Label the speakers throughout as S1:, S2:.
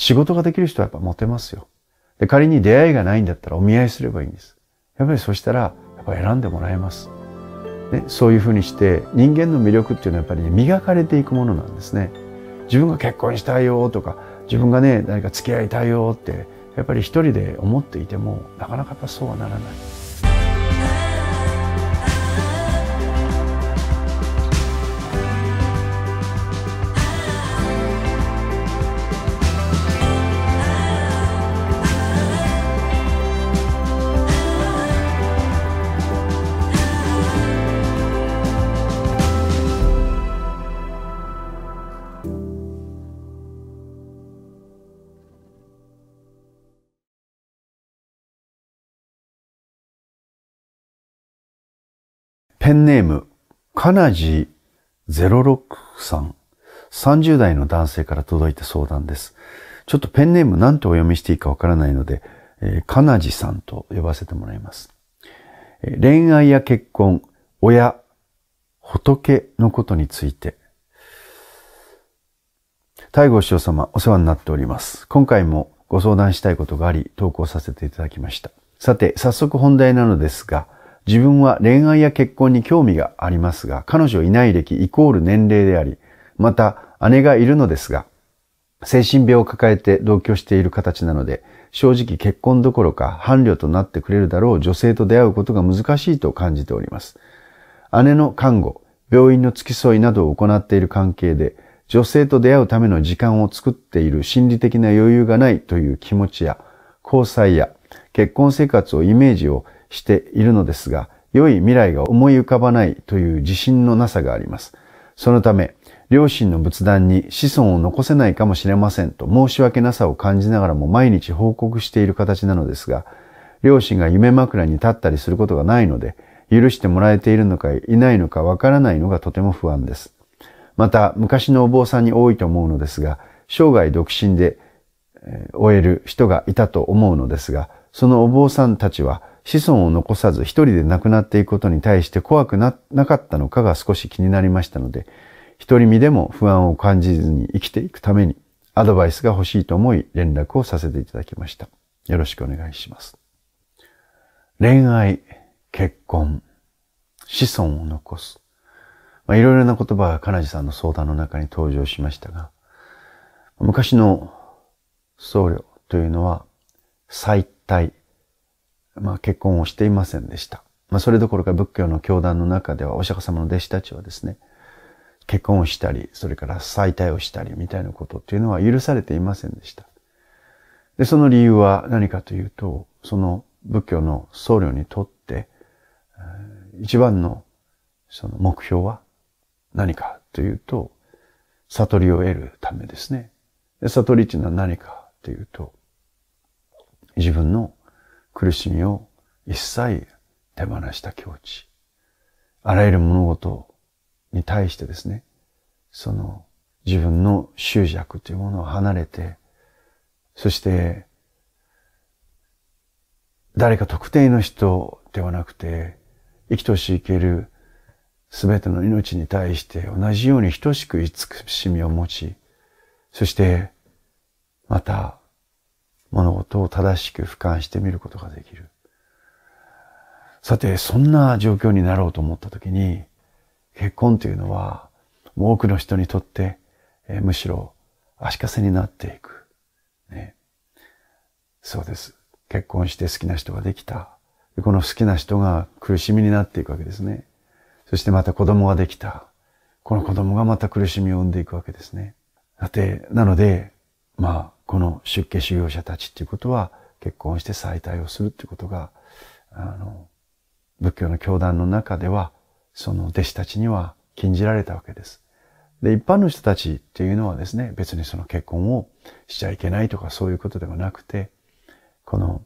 S1: 仕事ができる人はやっぱモテますよ。で、仮に出会いがないんだったらお見合いすればいいんです。やっぱりそしたら、やっぱ選んでもらえます。ね、そういうふうにして人間の魅力っていうのはやっぱり、ね、磨かれていくものなんですね。自分が結婚したいよとか、自分がね、何か付き合いたいよって、やっぱり一人で思っていても、なかなかやっぱそうはならない。ペンネーム、カナジ06さん。30代の男性から届いた相談です。ちょっとペンネーム何てお読みしていいかわからないので、えかなじさんと呼ばせてもらいます。え恋愛や結婚、親、仏のことについて。大吾師匠様、お世話になっております。今回もご相談したいことがあり、投稿させていただきました。さて、早速本題なのですが、自分は恋愛や結婚に興味がありますが、彼女いない歴イコール年齢であり、また姉がいるのですが、精神病を抱えて同居している形なので、正直結婚どころか伴侶となってくれるだろう女性と出会うことが難しいと感じております。姉の看護、病院の付き添いなどを行っている関係で、女性と出会うための時間を作っている心理的な余裕がないという気持ちや、交際や結婚生活をイメージをしているのですが、良い未来が思い浮かばないという自信のなさがあります。そのため、両親の仏壇に子孫を残せないかもしれませんと申し訳なさを感じながらも毎日報告している形なのですが、両親が夢枕に立ったりすることがないので、許してもらえているのかいないのかわからないのがとても不安です。また、昔のお坊さんに多いと思うのですが、生涯独身で、えー、終える人がいたと思うのですが、そのお坊さんたちは子孫を残さず一人で亡くなっていくことに対して怖くななかったのかが少し気になりましたので、独り身でも不安を感じずに生きていくためにアドバイスが欲しいと思い連絡をさせていただきました。よろしくお願いします。恋愛、結婚、子孫を残す。まあ、いろいろな言葉が金地さんの相談の中に登場しましたが、昔の僧侶というのは、最体、まあ、結婚をしていませんでした。まあ、それどころか仏教の教団の中ではお釈迦様の弟子たちはですね、結婚をしたり、それから再退をしたりみたいなことっていうのは許されていませんでした。で、その理由は何かというと、その仏教の僧侶にとって、一番のその目標は何かというと、悟りを得るためですね。で悟りっていうのは何かというと、自分の苦しみを一切手放した境地。あらゆる物事に対してですね、その自分の執着というものを離れて、そして誰か特定の人ではなくて、生きとし生けるすべての命に対して同じように等しく慈しみを持ち、そしてまた物事を正しく俯瞰してみることができる。さて、そんな状況になろうと思った時に、結婚というのは、多くの人にとって、えむしろ足かせになっていく。ね。そうです。結婚して好きな人ができた。この好きな人が苦しみになっていくわけですね。そしてまた子供ができた。この子供がまた苦しみを生んでいくわけですね。さて、なので、まあ、この出家修行者たちっていうことは、結婚して再退をするっていうことが、あの、仏教の教団の中では、その弟子たちには禁じられたわけです。で、一般の人たちっていうのはですね、別にその結婚をしちゃいけないとかそういうことではなくて、この、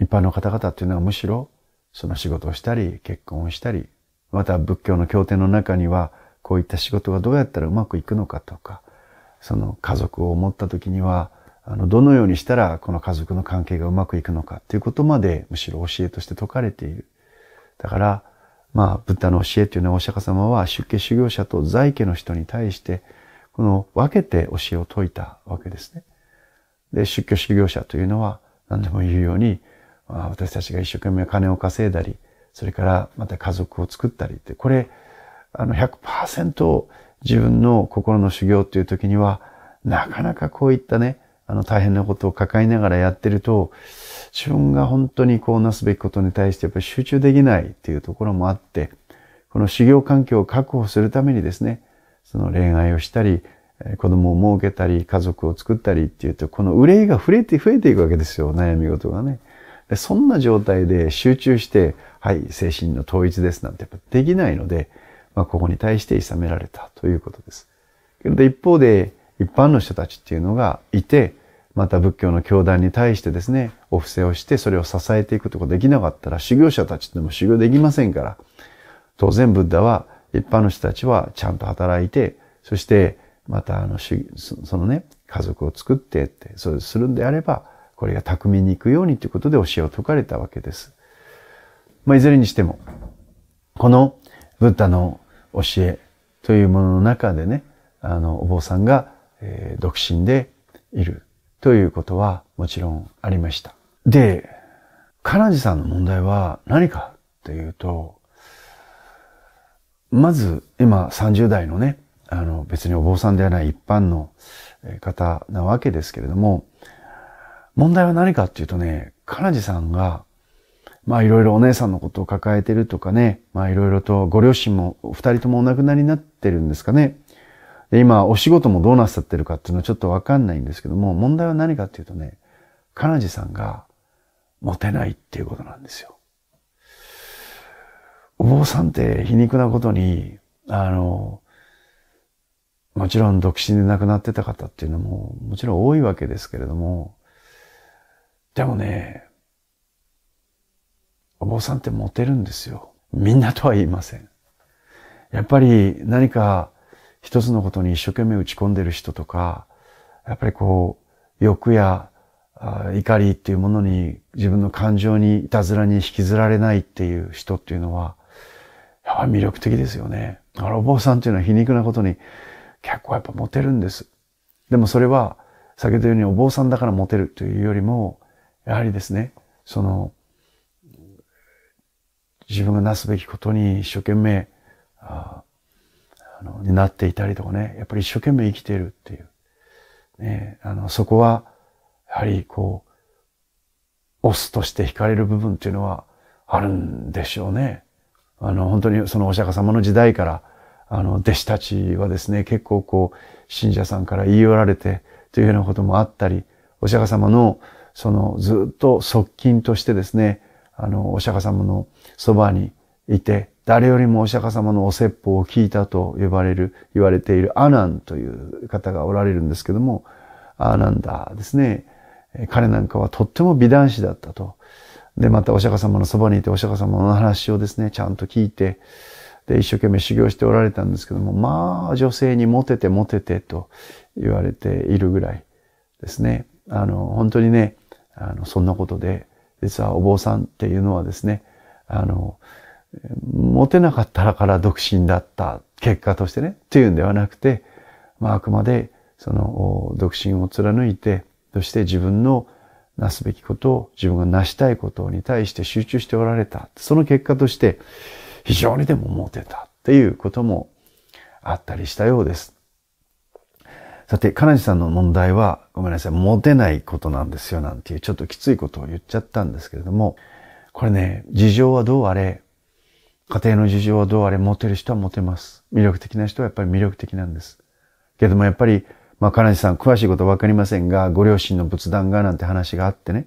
S1: 一般の方々っていうのはむしろ、その仕事をしたり、結婚をしたり、また仏教の経典の中には、こういった仕事がどうやったらうまくいくのかとか、その家族を思った時には、あの、どのようにしたらこの家族の関係がうまくいくのかということまでむしろ教えとして説かれている。だから、まあ、ブッダの教えというのはお釈迦様は出家修行者と在家の人に対して、この分けて教えを説いたわけですね。で、出家修行者というのは何でも言うように、まあ、私たちが一生懸命金を稼いだり、それからまた家族を作ったりって、これ、あの100、自分の心の修行っていう時には、なかなかこういったね、あの大変なことを抱えながらやってると、自分が本当にこうなすべきことに対してやっぱり集中できないっていうところもあって、この修行環境を確保するためにですね、その恋愛をしたり、子供を設けたり、家族を作ったりっていうと、この憂いが増えて、増えていくわけですよ、悩み事がね。でそんな状態で集中して、はい、精神の統一ですなんてやっぱできないので、まあ、ここに対して諌められたということです。けれど一方で、一般の人たちっていうのがいて、また仏教の教団に対してですね、お布施をしてそれを支えていくとかできなかったら修行者たちでも修行できませんから、当然ブッダは一般の人たちはちゃんと働いて、そしてまたあの、そのね、家族を作ってって、そうするんであれば、これが巧みに行くようにということで教えを説かれたわけです。まあ、いずれにしても、このブッダの教えというものの中でね、あの、お坊さんが、えー、独身でいるということはもちろんありました。で、カ女ジさんの問題は何かというと、まず今30代のね、あの別にお坊さんではない一般の方なわけですけれども、問題は何かっていうとね、カ女ジさんがまあいろいろお姉さんのことを抱えてるとかね、まあいろいろとご両親も二人ともお亡くなりになってるんですかね。で、今お仕事もどうなさってるかっていうのはちょっとわかんないんですけども、問題は何かっていうとね、かなじさんがモテないっていうことなんですよ。お坊さんって皮肉なことに、あの、もちろん独身で亡くなってた方っていうのももちろん多いわけですけれども、でもね、お坊さんってモテるんですよ。みんなとは言いません。やっぱり何か一つのことに一生懸命打ち込んでる人とか、やっぱりこう、欲や怒りっていうものに自分の感情にいたずらに引きずられないっていう人っていうのは、やっぱり魅力的ですよね。お坊さんっていうのは皮肉なことに結構やっぱモテるんです。でもそれは、先ほど言うようにお坊さんだからモテるというよりも、やはりですね、その、自分がなすべきことに一生懸命、あの、になっていたりとかね、やっぱり一生懸命生きているっていう。ね、あの、そこは、やはりこう、オスとして惹かれる部分っていうのはあるんでしょうね。あの、本当にそのお釈迦様の時代から、あの、弟子たちはですね、結構こう、信者さんから言い寄られて、というようなこともあったり、お釈迦様の、その、ずっと側近としてですね、あの、お釈迦様のそばにいて、誰よりもお釈迦様のお説法を聞いたと呼ばれる、言われているアナンという方がおられるんですけども、アナンダですね。彼なんかはとっても美男子だったと。で、またお釈迦様のそばにいてお釈迦様の話をですね、ちゃんと聞いて、で、一生懸命修行しておられたんですけども、まあ、女性にモテてモテてと言われているぐらいですね。あの、本当にね、あの、そんなことで、実はお坊さんっていうのはですね、あの、持てなかったらから独身だった結果としてね、っていうんではなくて、まあ、あくまで、その、独身を貫いて、そして自分のなすべきことを、自分がなしたいことに対して集中しておられた。その結果として、非常にでも持てたっていうこともあったりしたようです。さて、金地さんの問題は、ごめんなさい、モテないことなんですよ、なんていう、ちょっときついことを言っちゃったんですけれども、これね、事情はどうあれ、家庭の事情はどうあれ、モテる人はモテます。魅力的な人はやっぱり魅力的なんです。けどもやっぱり、まあ、金地さん、詳しいことはわかりませんが、ご両親の仏壇がなんて話があってね、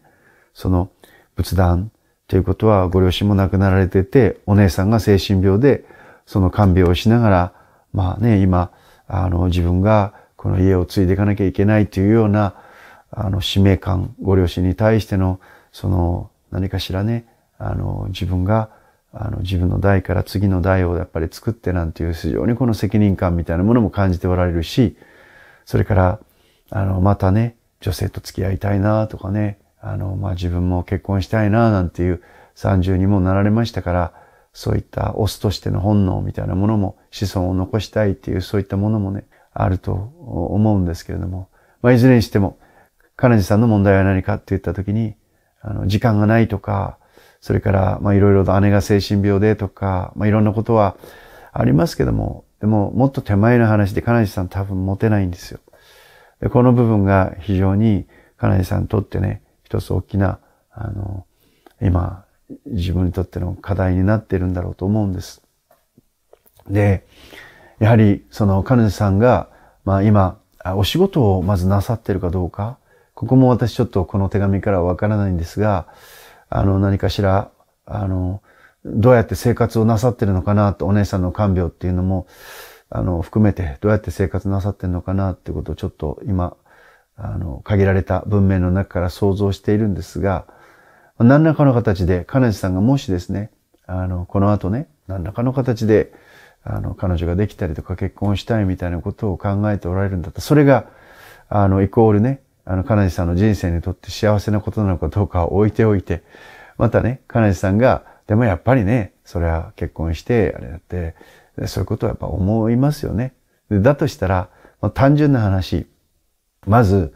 S1: その仏壇ということは、ご両親も亡くなられてて、お姉さんが精神病で、その看病をしながら、まあね、今、あの、自分がこの家を継いでいかなきゃいけないというような、あの、使命感、ご両親に対しての、その、何かしらね、あの、自分が、あの、自分の代から次の代をやっぱり作ってなんていう非常にこの責任感みたいなものも感じておられるし、それから、あの、またね、女性と付き合いたいなとかね、あの、まあ、自分も結婚したいななんていう30にもなられましたから、そういったオスとしての本能みたいなものも、子孫を残したいっていうそういったものもね、あると思うんですけれども、まあ、いずれにしても、彼女さんの問題は何かって言ったときに、あの、時間がないとか、それから、まあ、いろいろと姉が精神病でとか、まあ、いろんなことはありますけども、でも、もっと手前の話で、彼女さん多分持てないんですよ。でこの部分が非常に、彼女さんにとってね、一つ大きな、あの、今、自分にとっての課題になっているんだろうと思うんです。で、やはり、その彼女さんが、まあ今、お仕事をまずなさってるかどうか、ここも私ちょっとこの手紙からはわからないんですが、あの、何かしら、あの、どうやって生活をなさってるのかなと、お姉さんの看病っていうのも、あの、含めて、どうやって生活なさってるのかなってことをちょっと今、あの、限られた文明の中から想像しているんですが、何らかの形で、彼女さんがもしですね、あの、この後ね、何らかの形で、あの、彼女ができたりとか結婚したいみたいなことを考えておられるんだったら、それが、あの、イコールね、あの、金地さんの人生にとって幸せなことなのかどうかを置いておいて、またね、金地さんが、でもやっぱりね、それは結婚して、あれだって、そういうことはやっぱ思いますよね。だとしたら、まあ、単純な話、まず、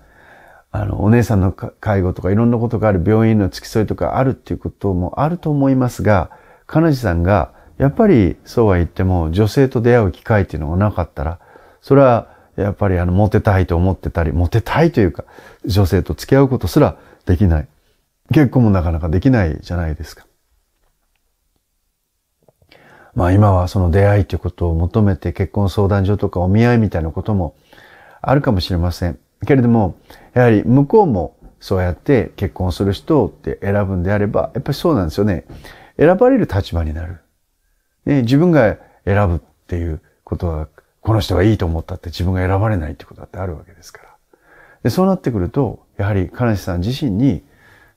S1: あの、お姉さんの介護とかいろんなことがある病院の付き添いとかあるっていうこともあると思いますが、彼女さんがやっぱりそうは言っても女性と出会う機会っていうのがなかったら、それはやっぱりあの、モテたいと思ってたり、モテたいというか、女性と付き合うことすらできない。結婚もなかなかできないじゃないですか。まあ今はその出会いということを求めて結婚相談所とかお見合いみたいなこともあるかもしれません。けれども、やはり向こうもそうやって結婚する人って選ぶんであれば、やっぱりそうなんですよね。選ばれる立場になる。で、自分が選ぶっていうことは、この人がいいと思ったって自分が選ばれないってことだってあるわけですから。で、そうなってくると、やはり彼氏さん自身に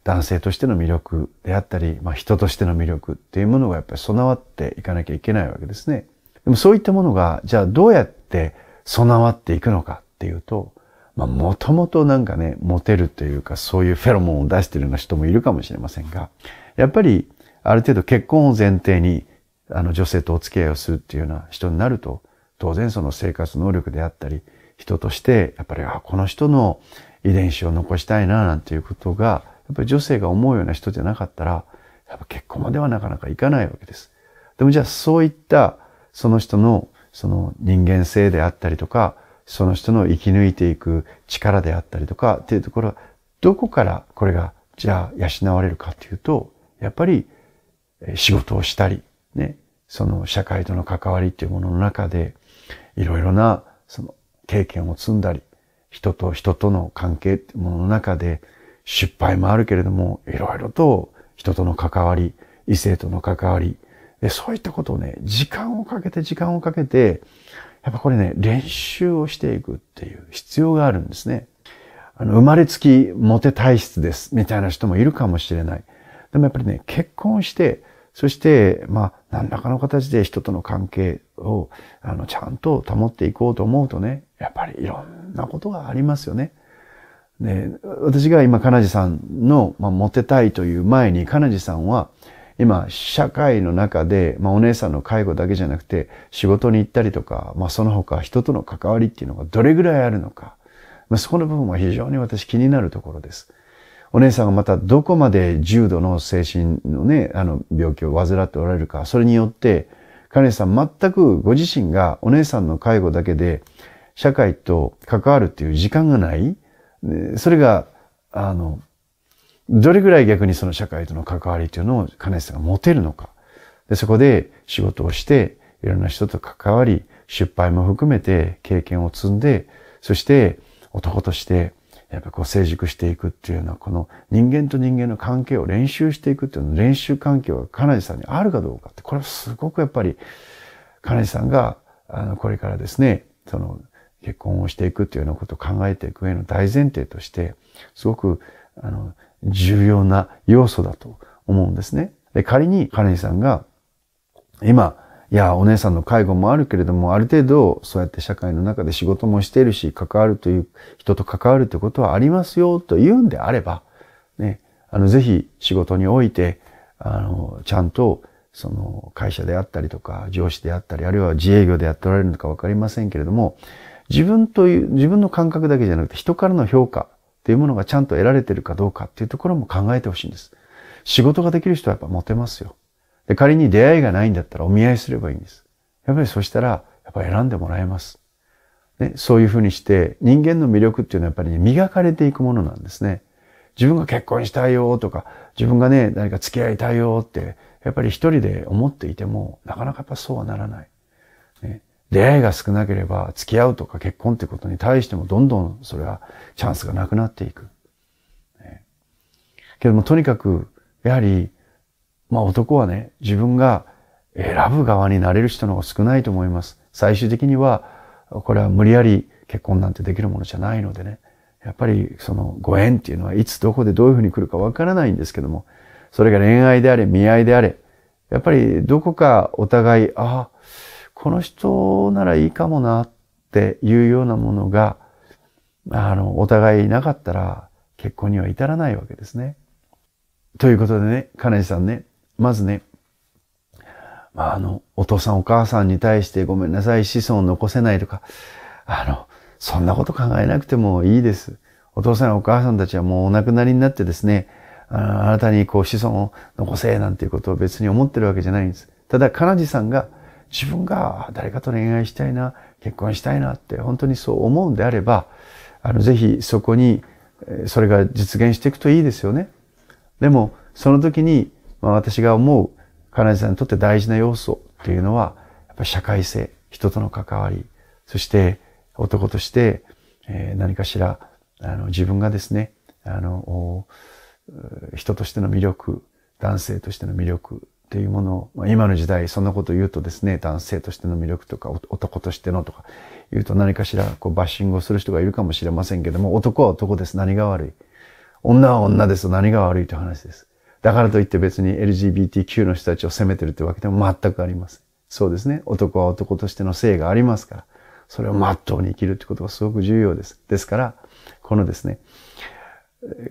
S1: 男性としての魅力であったり、まあ人としての魅力っていうものがやっぱり備わっていかなきゃいけないわけですね。でもそういったものが、じゃあどうやって備わっていくのかっていうと、まあ、もともとなんかね、モテるというか、そういうフェロモンを出してるような人もいるかもしれませんが、やっぱり、ある程度結婚を前提にあの女性とお付き合いをするっていうような人になると、当然その生活能力であったり、人として、やっぱり、あ、この人の遺伝子を残したいな、なんていうことが、やっぱり女性が思うような人じゃなかったら、やっぱ結婚まではなかなかいかないわけです。でもじゃあそういった、その人の、その人間性であったりとか、その人の生き抜いていく力であったりとかっていうところは、どこからこれが、じゃあ養われるかっていうと、やっぱり仕事をしたり、ね、その社会との関わりというものの中で、いろいろな、その経験を積んだり、人と人との関係っていうものの中で、失敗もあるけれども、いろいろと人との関わり、異性との関わり、でそういったことをね、時間をかけて時間をかけて、やっぱこれね、練習をしていくっていう必要があるんですね。あの、生まれつきモテ体質です、みたいな人もいるかもしれない。でもやっぱりね、結婚して、そして、まあ、何らかの形で人との関係を、あの、ちゃんと保っていこうと思うとね、やっぱりいろんなことがありますよね。で、私が今、かなじさんの、まあ、モテたいという前に、かなじさんは、今、社会の中で、まあ、お姉さんの介護だけじゃなくて、仕事に行ったりとか、まあ、その他、人との関わりっていうのがどれぐらいあるのか、まあ、そこの部分は非常に私気になるところです。お姉さんがまたどこまで重度の精神のね、あの病気を患っておられるか、それによって、カネさん全くご自身がお姉さんの介護だけで社会と関わるっていう時間がない。それが、あの、どれぐらい逆にその社会との関わりというのをカネさんが持てるのか。でそこで仕事をして、いろんな人と関わり、失敗も含めて経験を積んで、そして男としてやっぱこう成熟していくっていうのは、この人間と人間の関係を練習していくっていうの、練習環境が彼女さんにあるかどうかって、これはすごくやっぱり、彼女さんが、あの、これからですね、その、結婚をしていくっていうようなことを考えていく上の大前提として、すごく、あの、重要な要素だと思うんですね。で、仮に彼女さんが、今、いや、お姉さんの介護もあるけれども、ある程度、そうやって社会の中で仕事もしているし、関わるという、人と関わるということはありますよ、と言うんであれば、ね、あの、ぜひ仕事において、あの、ちゃんと、その、会社であったりとか、上司であったり、あるいは自営業でやっておられるのかわかりませんけれども、自分という、自分の感覚だけじゃなくて、人からの評価っていうものがちゃんと得られているかどうかっていうところも考えてほしいんです。仕事ができる人はやっぱモテますよ。で、仮に出会いがないんだったらお見合いすればいいんです。やっぱりそしたら、やっぱ選んでもらえます。ね、そういうふうにして、人間の魅力っていうのはやっぱり、ね、磨かれていくものなんですね。自分が結婚したいよとか、自分がね、何か付き合いたいよって、やっぱり一人で思っていても、なかなかやっぱそうはならない。ね、出会いが少なければ、付き合うとか結婚ってことに対しても、どんどんそれはチャンスがなくなっていく。ね、けども、とにかく、やはり、まあ男はね、自分が選ぶ側になれる人の方が少ないと思います。最終的には、これは無理やり結婚なんてできるものじゃないのでね。やっぱりそのご縁っていうのはいつどこでどういうふうに来るかわからないんですけども、それが恋愛であれ、見合いであれ、やっぱりどこかお互い、ああ、この人ならいいかもなっていうようなものが、あの、お互いなかったら結婚には至らないわけですね。ということでね、金井さんね、まずね、まあ、あの、お父さんお母さんに対してごめんなさい、子孫を残せないとか、あの、そんなこと考えなくてもいいです。お父さんお母さんたちはもうお亡くなりになってですね、ああなたにこう子孫を残せなんていうことを別に思ってるわけじゃないんです。ただ、かなじさんが自分が誰かと恋愛したいな、結婚したいなって本当にそう思うんであれば、あの、ぜひそこに、それが実現していくといいですよね。でも、その時にまあ、私が思う彼女さんにとって大事な要素というのは、やっぱり社会性、人との関わり、そして男として、えー、何かしら、あの、自分がですね、あの、人としての魅力、男性としての魅力っていうものを、まあ、今の時代そんなこと言うとですね、男性としての魅力とか男としてのとか言うと何かしらこうバッシングをする人がいるかもしれませんけども、男は男です。何が悪い。女は女です。何が悪いという話です。だからといって別に LGBTQ の人たちを責めてるってわけでも全くありません。そうですね。男は男としての性がありますから、それをまっとうに生きるってことがすごく重要です。ですから、このですね、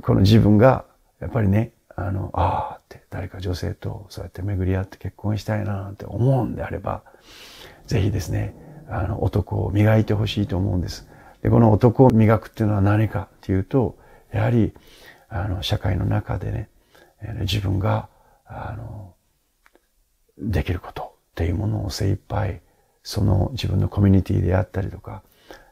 S1: この自分が、やっぱりね、あの、ああって、誰か女性とそうやって巡り合って結婚したいなって思うんであれば、ぜひですね、あの、男を磨いてほしいと思うんです。で、この男を磨くっていうのは何かっていうと、やはり、あの、社会の中でね、自分が、あの、できることっていうものを精一杯、その自分のコミュニティであったりとか、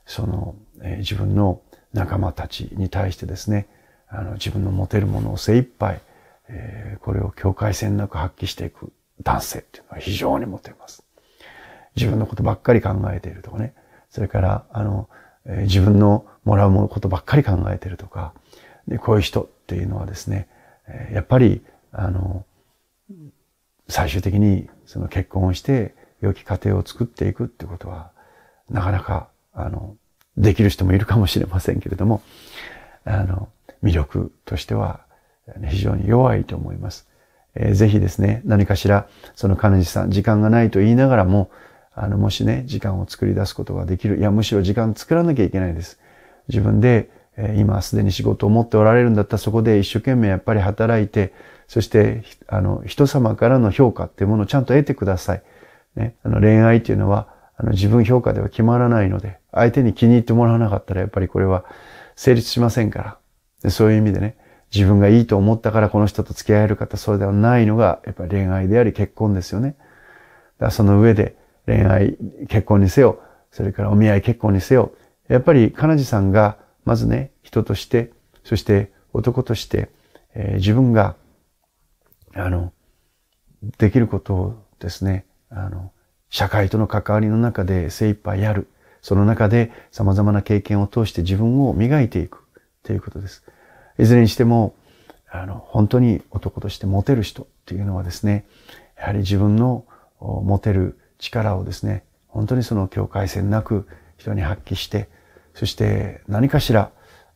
S1: その、え自分の仲間たちに対してですね、あの自分の持てるものを精一杯、えー、これを境界線なく発揮していく男性っていうのは非常に持てます。自分のことばっかり考えているとかね、それから、あの、えー、自分のもらうことばっかり考えているとか、で、こういう人っていうのはですね、やっぱり、あの、最終的にその結婚をして、良き家庭を作っていくってことは、なかなか、あの、できる人もいるかもしれませんけれども、あの、魅力としては、非常に弱いと思います。えー、ぜひですね、何かしら、その彼女さん、時間がないと言いながらも、あの、もしね、時間を作り出すことができる。いや、むしろ時間作らなきゃいけないです。自分で、今すでに仕事を持っておられるんだったらそこで一生懸命やっぱり働いて、そして、あの、人様からの評価っていうものをちゃんと得てください。ね、あの恋愛っていうのは、あの自分評価では決まらないので、相手に気に入ってもらわなかったらやっぱりこれは成立しませんから。でそういう意味でね、自分がいいと思ったからこの人と付き合える方、それではないのが、やっぱり恋愛であり結婚ですよね。だその上で恋愛、結婚にせよ、それからお見合い結婚にせよ、やっぱり、かなじさんがまずね、人として、そして男として、えー、自分が、あの、できることをですね、あの、社会との関わりの中で精一杯やる。その中で様々な経験を通して自分を磨いていくということです。いずれにしても、あの、本当に男としてモテる人っていうのはですね、やはり自分の持てる力をですね、本当にその境界線なく人に発揮して、そして何かしら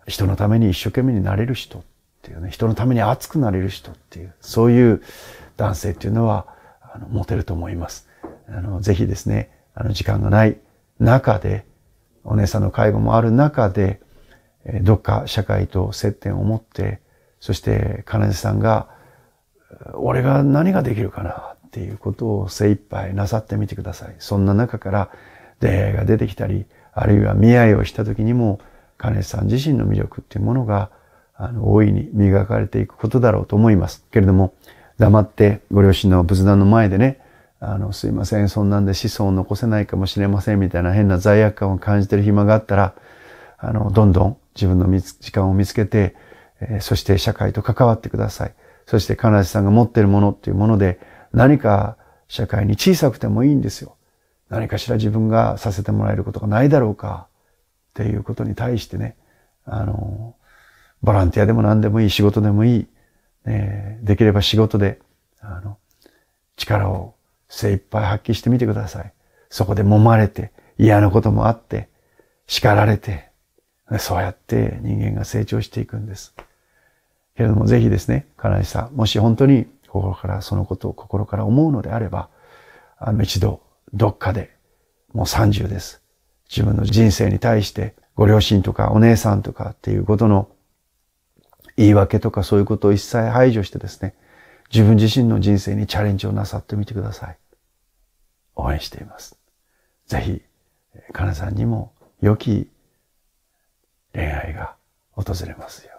S1: 人のために一生懸命になれる人っていうね、人のために熱くなれる人っていう、そういう男性っていうのは、あの、持てると思います。あの、ぜひですね、あの、時間がない中で、お姉さんの介護もある中で、どっか社会と接点を持って、そして金女さんが、俺が何ができるかなっていうことを精一杯なさってみてください。そんな中から出会いが出てきたり、あるいは見合いをした時にも、金さん自身の魅力っていうものが、あの、大いに磨かれていくことだろうと思います。けれども、黙ってご両親の仏壇の前でね、あの、すいません、そんなんで子孫を残せないかもしれませんみたいな変な罪悪感を感じてる暇があったら、あの、どんどん自分の時間を見つけて、えー、そして社会と関わってください。そして、金井さんが持ってるものっていうもので、何か社会に小さくてもいいんですよ。何かしら自分がさせてもらえることがないだろうかっていうことに対してね、あの、ボランティアでも何でもいい、仕事でもいい、えー、できれば仕事で、あの、力を精一杯発揮してみてください。そこで揉まれて、嫌なこともあって、叱られて、そうやって人間が成長していくんです。けれども、ぜひですね、金井さん、もし本当に心からそのことを心から思うのであれば、あの一度どっかで、もう30です。自分の人生に対して、ご両親とかお姉さんとかっていうことの言い訳とかそういうことを一切排除してですね、自分自身の人生にチャレンジをなさってみてください。応援しています。ぜひ、かなさんにも良き恋愛が訪れますよ。